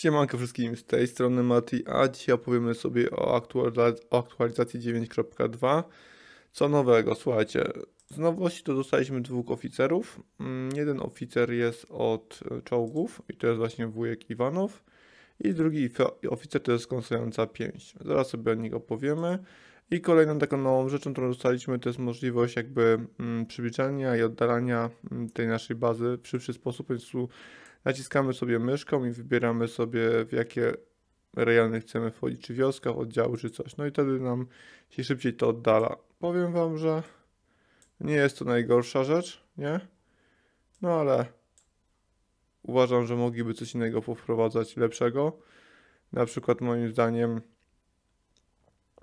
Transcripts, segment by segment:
Siemanko wszystkim, z tej strony Mati, a dzisiaj opowiemy sobie o, aktualizacji 9.2. Co nowego? Słuchajcie, z nowości to dostaliśmy dwóch oficerów. Mm, jeden oficer jest od e, czołgów i to jest właśnie wujek Iwanow. I drugi oficer to jest konsująca 5. Zaraz sobie o nich opowiemy. I kolejną taką nową rzeczą, którą dostaliśmy, to jest możliwość jakby mm, przybliżania i oddalania mm, tej naszej bazy w szybszy sposób, więc Naciskamy sobie myszką i wybieramy sobie w jakie rejony chcemy wchodzić, czy wioskach, oddziały, czy coś. No i wtedy nam się szybciej to oddala. Powiem wam, że nie jest to najgorsza rzecz, nie? No ale uważam, że mogliby coś innego powprowadzać lepszego. Na przykład moim zdaniem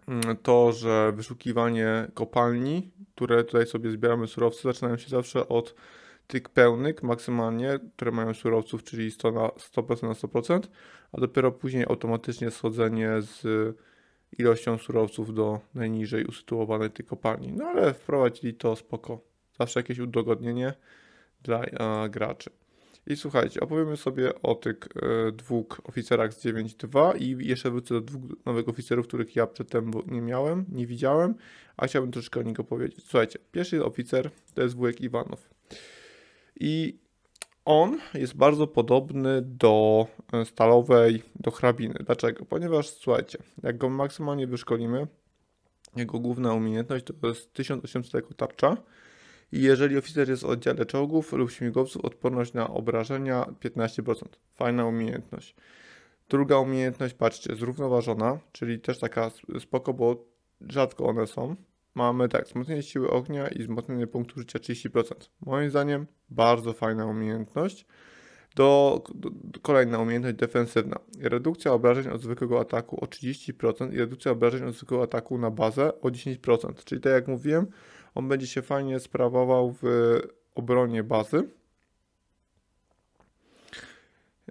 mm, to, że wyszukiwanie kopalni, które tutaj sobie zbieramy surowce, zaczynają się zawsze od tyk pełnyk maksymalnie, które mają surowców, czyli 100%, na 100%, na 100% a dopiero później automatycznie schodzenie z ilością surowców do najniżej usytuowanej tej kopalni. No ale wprowadzili to spoko. Zawsze jakieś udogodnienie dla e, graczy. I słuchajcie, opowiemy sobie o tych e, dwóch oficerach z 9.2 i jeszcze wrócę do dwóch nowych oficerów, których ja przedtem nie miałem, nie widziałem, a chciałbym troszkę o nich opowiedzieć. Słuchajcie, pierwszy oficer to jest wujek Iwanow. I on jest bardzo podobny do e, stalowej, do hrabiny. Dlaczego? Ponieważ słuchajcie, jak go maksymalnie wyszkolimy, jego główna umiejętność to jest 1800 jako tarcza. I jeżeli oficer jest w oddziale czołgów lub śmigłowców, odporność na obrażenia 15%. Fajna umiejętność. Druga umiejętność, patrzcie, zrównoważona, czyli też taka spoko, bo rzadko one są mamy tak, wzmocnienie siły ognia i wzmocnienie punktu życia 30%. Moim zdaniem bardzo fajna umiejętność. Do, do, kolejna umiejętność defensywna. Redukcja obrażeń od zwykłego ataku o 30% i redukcja obrażeń od zwykłego ataku na bazę o 10%. Czyli tak jak mówiłem, on będzie się fajnie sprawował w obronie bazy.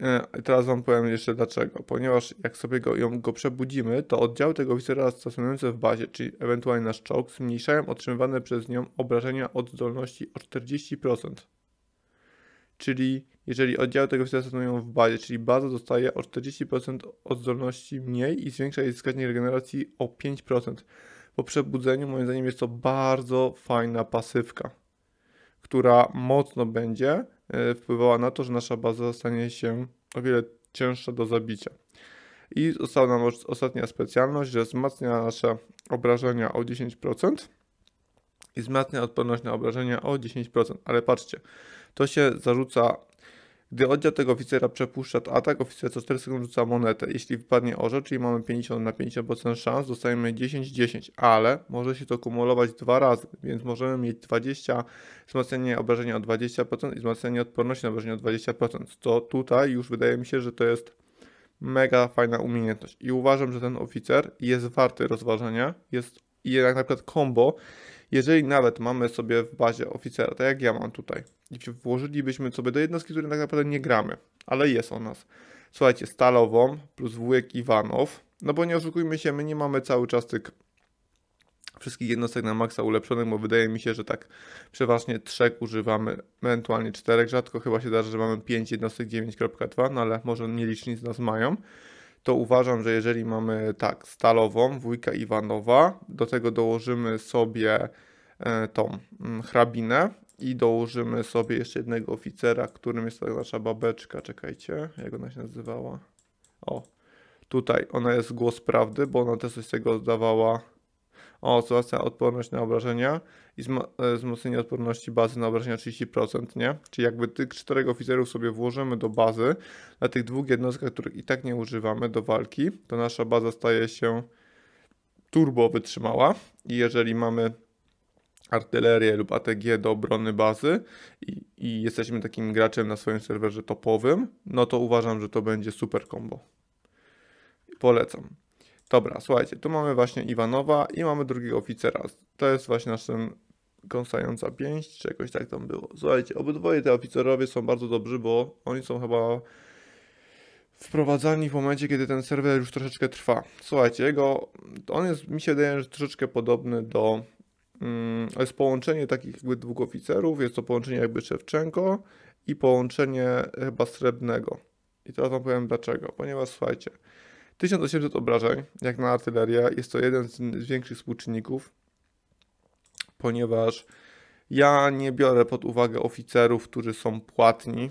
E, teraz Wam powiem jeszcze dlaczego. Ponieważ jak sobie go, ją, go przebudzimy, to oddziały tego wizora stacjonujące w bazie, czyli ewentualnie nasz czołg, zmniejszają otrzymywane przez nią obrażenia od zdolności o 40%. Czyli jeżeli oddziały tego wizora stacjonują w bazie, czyli baza dostaje o 40% od zdolności mniej i zwiększa jej wskaźnik regeneracji o 5%. Po przebudzeniu moim zdaniem jest to bardzo fajna pasywka, która mocno będzie E, wpływała na to, że nasza baza stanie się o wiele cięższa do zabicia. I została nam ostatnia specjalność, że wzmacnia nasze obrażenia o 10% i wzmacnia odporność na obrażenia o 10%. Ale patrzcie, to się zarzuca gdy oddział tego oficera przepuszcza atak, oficer co 4 sekund rzuca monetę. Jeśli wypadnie orzeł, czyli mamy 50 na 50% szans, dostajemy 10-10, ale może się to kumulować dwa razy, więc możemy mieć 20 wzmacnianie obrażenia o 20% i wzmacnianie odporności na obrażenia o 20%. To tutaj już wydaje mi się, że to jest mega fajna umiejętność i uważam, że ten oficer jest warty rozważenia, jest jednak na przykład combo, jeżeli nawet mamy sobie w bazie oficera, tak jak ja mam tutaj, włożylibyśmy sobie do jednostki, której tak naprawdę nie gramy, ale jest o nas. Słuchajcie, Stalową plus wujek Iwanow, no bo nie oszukujmy się, my nie mamy cały czas tych wszystkich jednostek na maksa ulepszonych, bo wydaje mi się, że tak przeważnie trzech używamy, ewentualnie czterech, rzadko chyba się zdarza, że mamy 5 jednostek 9.2, no ale może nieliczni z nas mają. To uważam, że jeżeli mamy tak stalową, wujka Iwanowa, do tego dołożymy sobie e, tą mm, hrabinę i dołożymy sobie jeszcze jednego oficera, którym jest ta nasza babeczka. Czekajcie, jak ona się nazywała? O, tutaj ona jest głos prawdy, bo ona też coś z tego zdawała. O, sytuacja odporność na obrażenia i e, wzmocnienie odporności bazy na obrażenia 30%, nie? Czyli jakby tych czterech oficerów sobie włożymy do bazy, na tych dwóch jednostkach, których i tak nie używamy do walki, to nasza baza staje się turbo wytrzymała i jeżeli mamy artylerię lub ATG do obrony bazy i, i, jesteśmy takim graczem na swoim serwerze topowym, no to uważam, że to będzie super combo. Polecam. Dobra, słuchajcie, tu mamy właśnie Iwanowa i mamy drugiego oficera. To jest właśnie nasz ten kąsająca pięść, czy jakoś tak tam było. Słuchajcie, obydwoje te oficerowie są bardzo dobrzy, bo oni są chyba wprowadzani w momencie, kiedy ten serwer już troszeczkę trwa. Słuchajcie, jego, on jest, mi się wydaje, że troszeczkę podobny do Mm, jest połączenie takich jakby dwóch oficerów, jest to połączenie jakby Szewczenko i połączenie chyba Srebrnego. I teraz wam powiem dlaczego, ponieważ słuchajcie, 1800 obrażeń, jak na artylerię, jest to jeden z większych współczynników, ponieważ ja nie biorę pod uwagę oficerów, którzy są płatni,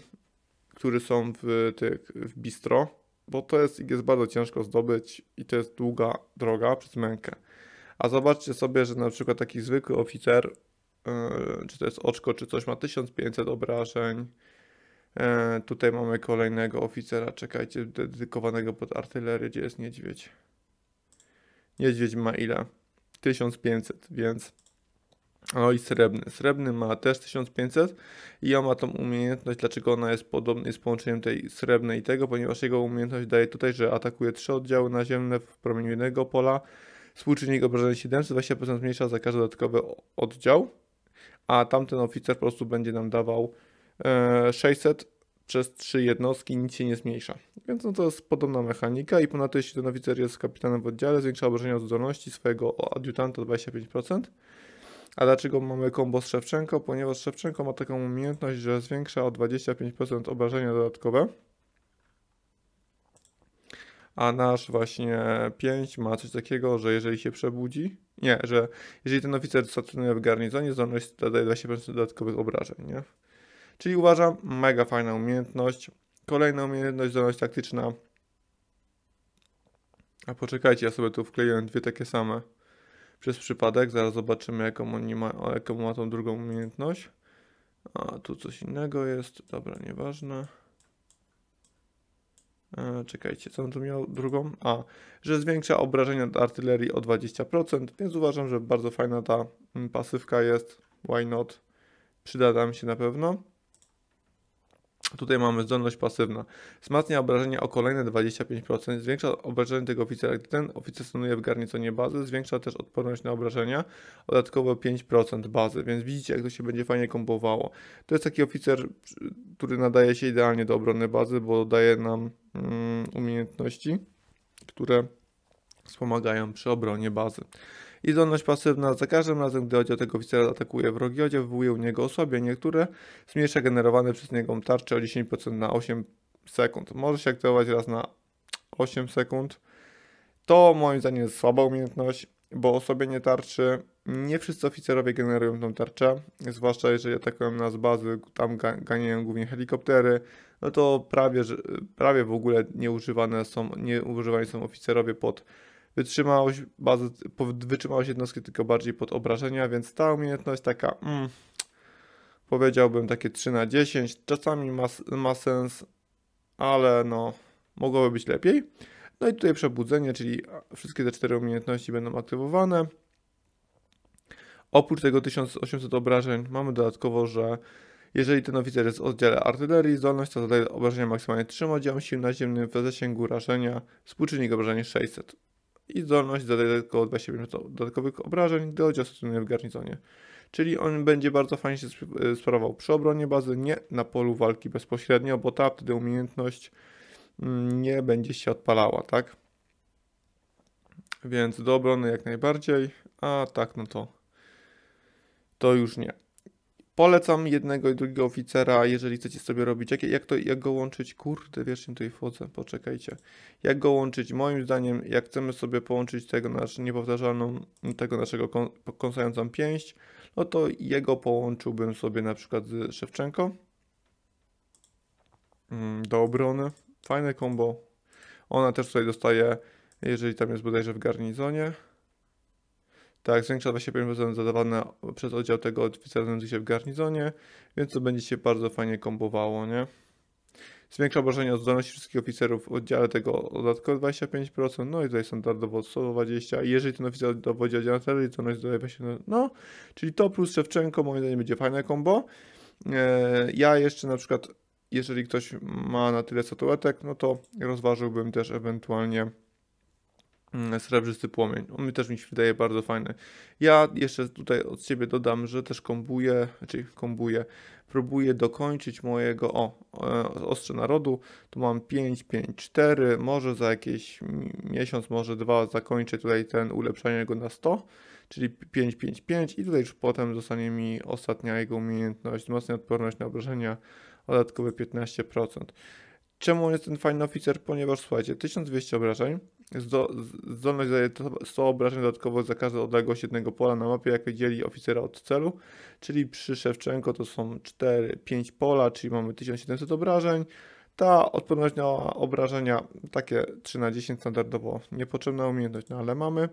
którzy są w, tych, w bistro, bo to jest, jest bardzo ciężko zdobyć i to jest długa droga przez mękę. A zobaczcie sobie, że na przykład taki zwykły oficer, e, czy to jest oczko, czy coś, ma 1500 obrażeń. E, tutaj mamy kolejnego oficera, czekajcie, dedykowanego pod artylerię, gdzie jest niedźwiedź. Niedźwiedź ma ile? 1500, więc... No i srebrny. Srebrny ma też 1500 i on ma tą umiejętność, dlaczego ona jest podobna, z połączeniem tej srebrnej i tego, ponieważ jego umiejętność daje tutaj, że atakuje trzy oddziały naziemne w promieniu jednego pola, Współczynnik obrażeń 720% mniejsza za każdy dodatkowy oddział, a tamten oficer po prostu będzie nam dawał 600 e, przez 3 jednostki nic się nie zmniejsza. Więc no to jest podobna mechanika i ponadto jeśli ten oficer jest kapitanem w oddziale, zwiększa obrażenia odzdolności swojego adiutanta 25%. A dlaczego mamy kombo z Szewczenko? Ponieważ Szewczenko ma taką umiejętność, że zwiększa o 25% obrażenia dodatkowe a nasz właśnie 5 ma coś takiego, że jeżeli się przebudzi, nie, że jeżeli ten oficer stacjonuje w garnizonie, zdolność zadaje 20% dodatkowych obrażeń, nie? Czyli uważam, mega fajna umiejętność. Kolejna umiejętność, zdolność taktyczna. A poczekajcie, ja sobie tu wkleiłem dwie takie same przez przypadek. Zaraz zobaczymy, jaką, on ma, jaką ma tą drugą umiejętność. A tu coś innego jest, dobra, nieważne. E, czekajcie, co on tu miał drugą? A, że zwiększa obrażenia od artylerii o 20%, więc uważam, że bardzo fajna ta mm, pasywka jest, why not, przyda nam się na pewno. Tutaj mamy zdolność pasywna. Wzmacnia obrażenia o kolejne 25%, zwiększa obrażenie tego oficera, gdy ten oficer stanuje w garnizonie bazy, zwiększa też odporność na obrażenia o dodatkowo 5% bazy, więc widzicie jak to się będzie fajnie kompowało. To jest taki oficer, który nadaje się idealnie do obrony bazy, bo daje nam mm, umiejętności, które wspomagają przy obronie bazy i zdolność pasywna. Za każdym razem, gdy oddział tego oficera atakuje wrogi oddział, wywołuje u niego osłabienie, niektóre zmniejsza generowane przez niego tarcze o 10% na 8 sekund. Może się aktywować raz na 8 sekund. To moim zdaniem jest słaba umiejętność, bo osobienie tarczy nie wszyscy oficerowie generują tą tarczę, zwłaszcza jeżeli atakują nas bazy, tam ganiają głównie helikoptery, no to prawie, prawie w ogóle używane są, nie używani są oficerowie pod Wytrzymałość, bardzo, wytrzymałość jednostki tylko bardziej pod obrażenia, więc ta umiejętność taka, mm, powiedziałbym takie 3 na 10, czasami ma, ma sens, ale no, mogłoby być lepiej. No i tutaj przebudzenie, czyli wszystkie te cztery umiejętności będą aktywowane. Oprócz tego 1800 obrażeń mamy dodatkowo, że jeżeli ten oficer jest w oddziale artylerii, zdolność to zadaje obrażenia maksymalnie 3 oddziałom sił naziemnych w zasięgu rażenia, współczynnik obrażenia 600 i zdolność do dodatkowo 27% dodatkowych obrażeń, gdy oddział w garnizonie. Czyli on będzie bardzo fajnie się e, sprawował przy obronie bazy, nie na polu walki bezpośrednio, bo ta wtedy umiejętność mm, nie będzie się odpalała, tak? Więc do obrony jak najbardziej, a tak no to to już nie. Polecam jednego i drugiego oficera, jeżeli chcecie sobie robić. Jak, jak, to, jak go łączyć? Kurde, wiesz, nie tutaj wchodzę, poczekajcie. Jak go łączyć? Moim zdaniem, jak chcemy sobie połączyć tego nasz, niepowtarzalną, tego naszego kon, kąsającą pięść, no to jego połączyłbym sobie na przykład z Szewczenko. Mm, do obrony. Fajne combo. Ona też tutaj dostaje, jeżeli tam jest bodajże w garnizonie. Tak, zwiększa 25% zadawane przez oddział tego oficerujący się w garnizonie, więc to będzie się bardzo fajnie kombowało, nie? Zwiększa obrażenia o zdolności wszystkich oficerów w oddziale tego dodatkowo 25%, no i tutaj standardowo 120. I jeżeli ten oficer dowodzi oddział artylerii, to noś dodaje się, no, czyli to plus Szewczenko, moim zdaniem będzie fajne kombo. E, ja jeszcze na przykład, jeżeli ktoś ma na tyle statuetek, no to rozważyłbym też ewentualnie Mm, srebrzysty Płomień. On mi też mi się wydaje bardzo fajny. Ja jeszcze tutaj od siebie dodam, że też kombuję, czyli znaczy kombuję, próbuję dokończyć mojego, o, e, Ostrze Narodu, tu mam 5, 5, 4, może za jakiś miesiąc, może dwa zakończę tutaj ten ulepszanie go na 100, czyli 5, 5, 5 i tutaj już potem zostanie mi ostatnia jego umiejętność, wzmocnia odporność na obrażenia, dodatkowe 15%. Czemu jest ten fajny oficer? Ponieważ słuchajcie, 1200 obrażeń, zdolność daje 100 obrażeń dodatkowo za każdą odległość jednego pola na mapie, jak dzieli oficera od celu, czyli przy Szewczenko to są 4, 5 pola, czyli mamy 1700 obrażeń. Ta odporność na obrażenia, takie 3 na 10 standardowo niepotrzebna umiejętność, no ale mamy.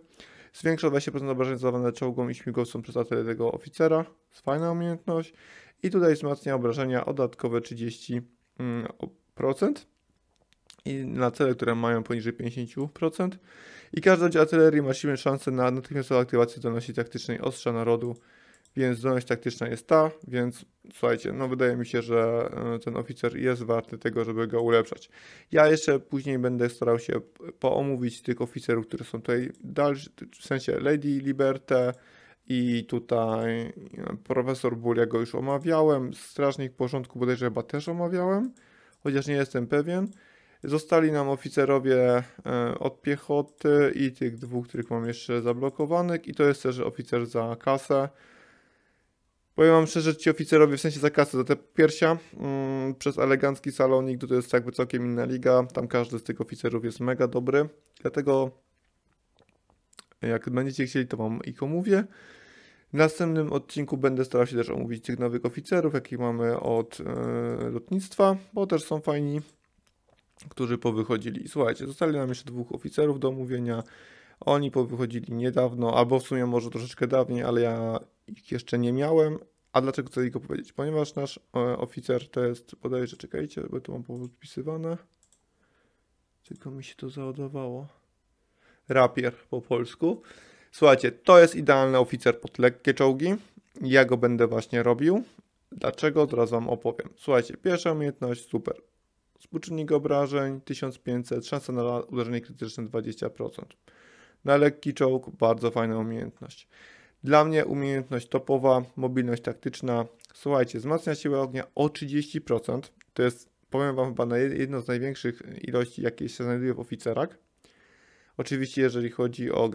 Zwiększa 20% obrażeń zadawane czołgom i śmigłowcom przez atelier tego oficera, fajna umiejętność. I tutaj wzmacnia obrażenia o dodatkowe 30% i na cele, które mają poniżej 50%. I każdy oddział artylerii ma silne szanse na natychmiastową aktywację zdolności taktycznej ostrza narodu, więc zdolność taktyczna jest ta, więc słuchajcie, no wydaje mi się, że e, ten oficer jest warty tego, żeby go ulepszać. Ja jeszcze później będę starał się poomówić tych oficerów, które są tutaj w sensie Lady Liberté i tutaj e, profesor Bull, ja go już omawiałem, Strażnik Porządku bodajże chyba też omawiałem, chociaż nie jestem pewien. Zostali nam oficerowie e, od piechoty i tych dwóch, których mam jeszcze zablokowanych i to jest też oficer za kasę. Powiem wam szczerze, ci oficerowie, w sensie za kasę, za te piersia, mm, przez elegancki salonik, to, to jest jakby całkiem inna liga, tam każdy z tych oficerów jest mega dobry, dlatego jak będziecie chcieli, to wam ich omówię. W następnym odcinku będę starał się też omówić tych nowych oficerów, jakich mamy od y, lotnictwa, bo też są fajni którzy powychodzili. Słuchajcie, zostali nam jeszcze dwóch oficerów do omówienia. Oni powychodzili niedawno, albo w sumie może troszeczkę dawniej, ale ja ich jeszcze nie miałem. A dlaczego chcę tylko powiedzieć? Ponieważ nasz e, oficer to jest, bodajże, czekajcie, bo tu mam podpisywane. Tylko mi się to załadowało. Rapier po polsku. Słuchajcie, to jest idealny oficer pod lekkie czołgi. Ja go będę właśnie robił. Dlaczego? Zaraz Wam opowiem. Słuchajcie, pierwsza umiejętność, super współczynnik obrażeń 1500, szansa na uderzenie krytyczne 20%. Na lekki czołg bardzo fajna umiejętność. Dla mnie umiejętność topowa, mobilność taktyczna. Słuchajcie, wzmacnia siłę ognia o 30%. To jest, powiem Wam, chyba jedno z największych ilości, jakie się znajduje w oficerach. Oczywiście, jeżeli chodzi o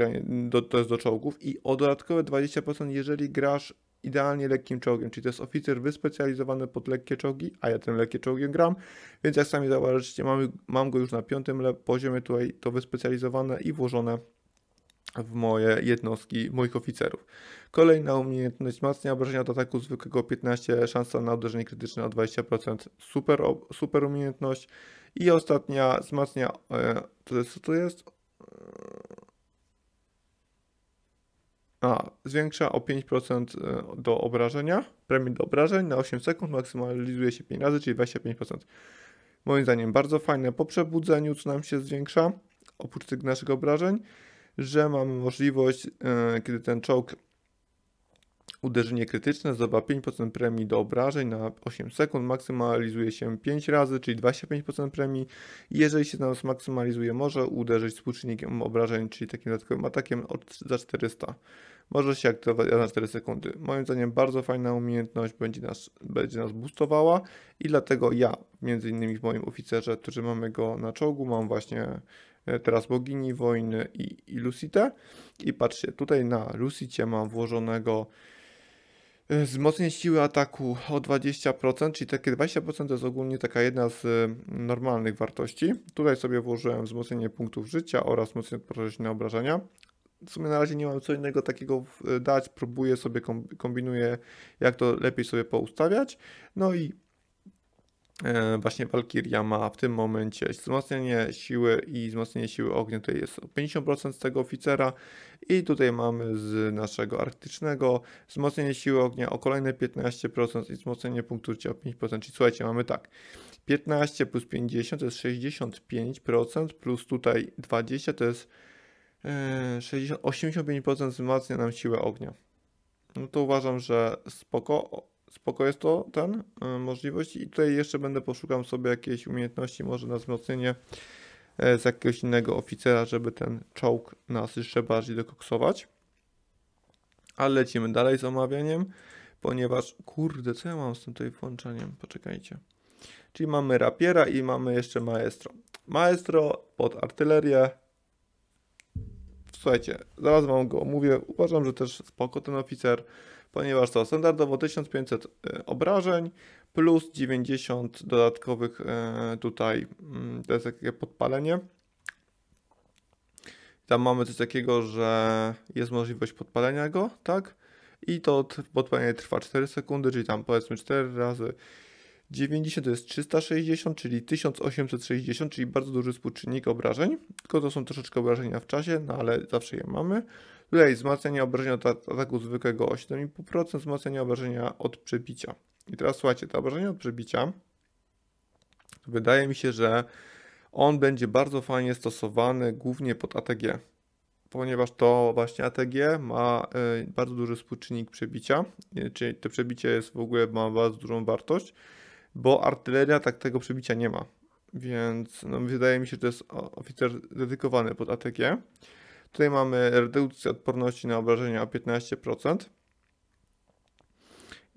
do, to jest do czołgów i o dodatkowe 20%, jeżeli grasz idealnie lekkim czołgiem, czyli to jest oficer wyspecjalizowany pod lekkie czołgi, a ja tym lekkie czołgiem gram, więc jak sami zauważycie, mam, mam go już na piątym poziomie, tutaj to wyspecjalizowane i włożone w moje jednostki moich oficerów. Kolejna umiejętność wzmacnia obrażenia do ataku zwykłego 15, szansa na uderzenie krytyczne o 20%, super, super umiejętność. I ostatnia wzmacnia, e, to co to jest? E, a zwiększa o 5% e, do obrażenia, premię do obrażeń na 8 sekund, maksymalizuje się 5 razy, czyli 25%. Moim zdaniem bardzo fajne po przebudzeniu, co nam się zwiększa, oprócz tych naszych obrażeń, że mamy możliwość, e, kiedy ten czołg uderzenie krytyczne zdobywa 5% premii do obrażeń na 8 sekund, maksymalizuje się 5 razy, czyli 25% premii. Jeżeli się nam maksymalizuje, może uderzyć współczynnikiem obrażeń, czyli takim dodatkowym atakiem od, za 400 może się aktywować na 4 sekundy. Moim zdaniem bardzo fajna umiejętność, będzie nas, będzie nas boostowała i dlatego ja, między innymi w moim oficerze, którzy mamy go na czołgu, mam właśnie e, teraz Bogini Wojny i, i Lucite. I patrzcie, tutaj na Lucite mam włożonego e, wzmocnienie siły ataku o 20%, czyli takie 20% to jest ogólnie taka jedna z e, normalnych wartości. Tutaj sobie włożyłem wzmocnienie punktów życia oraz wzmocnienie odporności na obrażenia w sumie na razie nie mam co innego takiego e, dać, próbuję sobie, kombinuję jak to lepiej sobie poustawiać. No i e, właśnie Valkyria ma w tym momencie wzmocnienie siły i wzmocnienie siły ognia, tutaj jest 50% z tego oficera i tutaj mamy z naszego arktycznego wzmocnienie siły ognia o kolejne 15% i wzmocnienie punktu życia o 5%, czyli słuchajcie, mamy tak 15 plus 50 to jest 65% plus tutaj 20 to jest 60, e, 85% wzmacnia nam siłę ognia. No to uważam, że spoko, spoko jest to ten y, możliwość i tutaj jeszcze będę poszukam sobie jakiejś umiejętności może na wzmocnienie e, z jakiegoś innego oficera, żeby ten czołg nas jeszcze bardziej dokoksować. Ale lecimy dalej z omawianiem, ponieważ kurde, co ja mam z tym tutaj włączeniem? Poczekajcie. Czyli mamy rapiera i mamy jeszcze maestro. Maestro pod artylerię, słuchajcie, zaraz wam go omówię. uważam, że też spoko ten oficer, ponieważ to standardowo 1500 e, obrażeń plus 90 dodatkowych e, tutaj, mm, to jest takie podpalenie. Tam mamy coś takiego, że jest możliwość podpalenia go, tak? I to podpalenie trwa 4 sekundy, czyli tam powiedzmy 4 razy 90 to jest 360, czyli 1860, czyli bardzo duży współczynnik obrażeń. Tylko to są troszeczkę obrażenia w czasie, no ale zawsze je mamy. Tutaj wzmacnianie obrażenia od ataku zwykłego o 7,5%, wzmacnianie obrażenia od przebicia. I teraz słuchajcie, to obrażenie od przebicia, wydaje mi się, że on będzie bardzo fajnie stosowany głównie pod ATG ponieważ to właśnie ATG ma e, bardzo duży współczynnik przebicia, e, czyli to przebicie jest w ogóle ma bardzo dużą wartość bo artyleria tak tego przebicia nie ma. Więc no, wydaje mi się, że to jest oficer dedykowany pod ATG. Tutaj mamy redukcję odporności na obrażenia o 15%.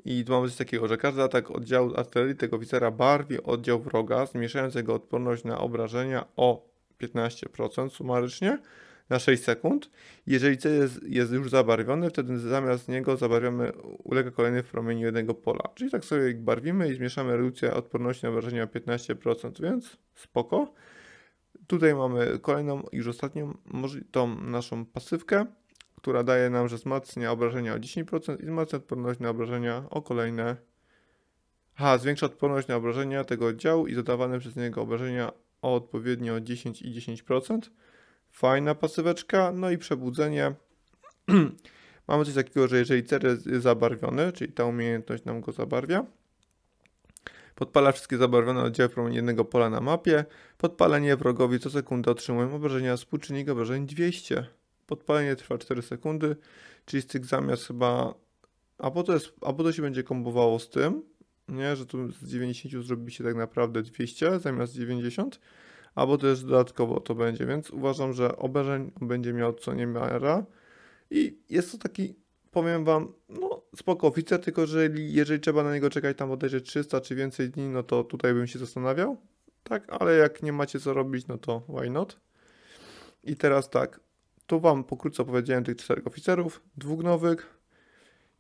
I tu mamy coś takiego, że każdy atak oddziału artylerii tego oficera barwi oddział wroga, zmniejszając jego odporność na obrażenia o 15% sumarycznie na 6 sekund. Jeżeli cel jest, jest, już zabarwiony, wtedy zamiast niego zabarwiamy, ulega kolejny w promieniu jednego pola. Czyli tak sobie barwimy i zmieszamy redukcję odporności na wrażenia 15%, więc spoko. Tutaj mamy kolejną, już ostatnią, tą naszą pasywkę, która daje nam, że wzmacnia obrażenia o 10% i wzmacnia odporność na obrażenia o kolejne. Aha, zwiększa odporność na obrażenia tego oddziału i dodawane przez niego obrażenia o odpowiednio 10 i 10%. Fajna pasyweczka, no i przebudzenie. Mamy coś takiego, że jeżeli cer jest zabarwiony, czyli ta umiejętność nam go zabarwia, podpala wszystkie zabarwione oddziały jednego pola na mapie, podpalenie wrogowi co sekundę otrzymują obrażenia współczynnik obrażeń 200. Podpalenie trwa 4 sekundy, czyli z tych zamiast chyba... A po to, jest, a po to się będzie kombowało z tym, nie? że tu z 90 zrobi się tak naprawdę 200 zamiast 90 albo też dodatkowo to będzie, więc uważam, że obeżeń będzie miał co nie niemiara i jest to taki, powiem Wam, no spoko oficer, tylko jeżeli, jeżeli trzeba na niego czekać tam bodajże 300 czy więcej dni, no to tutaj bym się zastanawiał, tak, ale jak nie macie co robić, no to why not? I teraz tak, tu Wam pokrótce opowiedziałem tych czterech oficerów, dwóch nowych,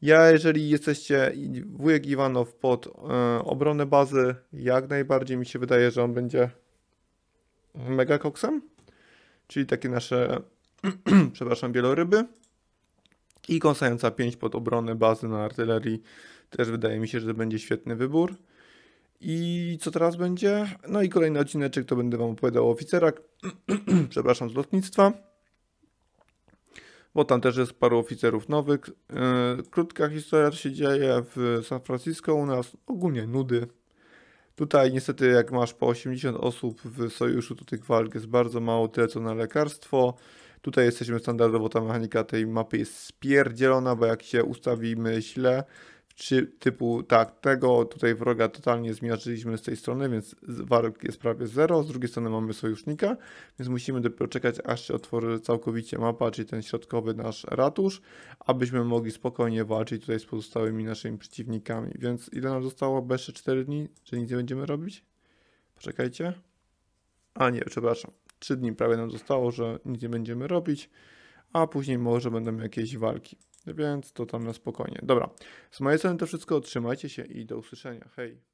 ja, jeżeli jesteście wujek Iwanow pod y, obronę bazy, jak najbardziej mi się wydaje, że on będzie megakoksem, czyli takie nasze, przepraszam, wieloryby i kąsająca 5 pod obronę bazy na artylerii też wydaje mi się, że to będzie świetny wybór. I co teraz będzie? No i kolejny odcineczek to będę Wam opowiadał o oficerach, przepraszam, z lotnictwa, bo tam też jest paru oficerów nowych. E, krótka historia, co się dzieje w San Francisco u nas, ogólnie nudy, Tutaj niestety jak masz po 80 osób w sojuszu, to tych walk jest bardzo mało, tyle co na lekarstwo. Tutaj jesteśmy standardowo, ta mechanika tej mapy jest spierdzielona, bo jak się ustawimy źle, czy typu tak, tego tutaj wroga totalnie zmierzyliśmy z tej strony, więc warg jest prawie zero, z drugiej strony mamy sojusznika, więc musimy dopiero czekać, aż się otworzy całkowicie mapa, czyli ten środkowy nasz ratusz, abyśmy mogli spokojnie walczyć tutaj z pozostałymi naszymi przeciwnikami. Więc ile nam zostało? Bez 4 dni? Czy nic nie będziemy robić? Poczekajcie. A nie, przepraszam. 3 dni prawie nam zostało, że nic nie będziemy robić, a później może będą jakieś walki. Więc to tam na spokojnie. Dobra, z mojej strony to wszystko. Trzymajcie się i do usłyszenia. Hej.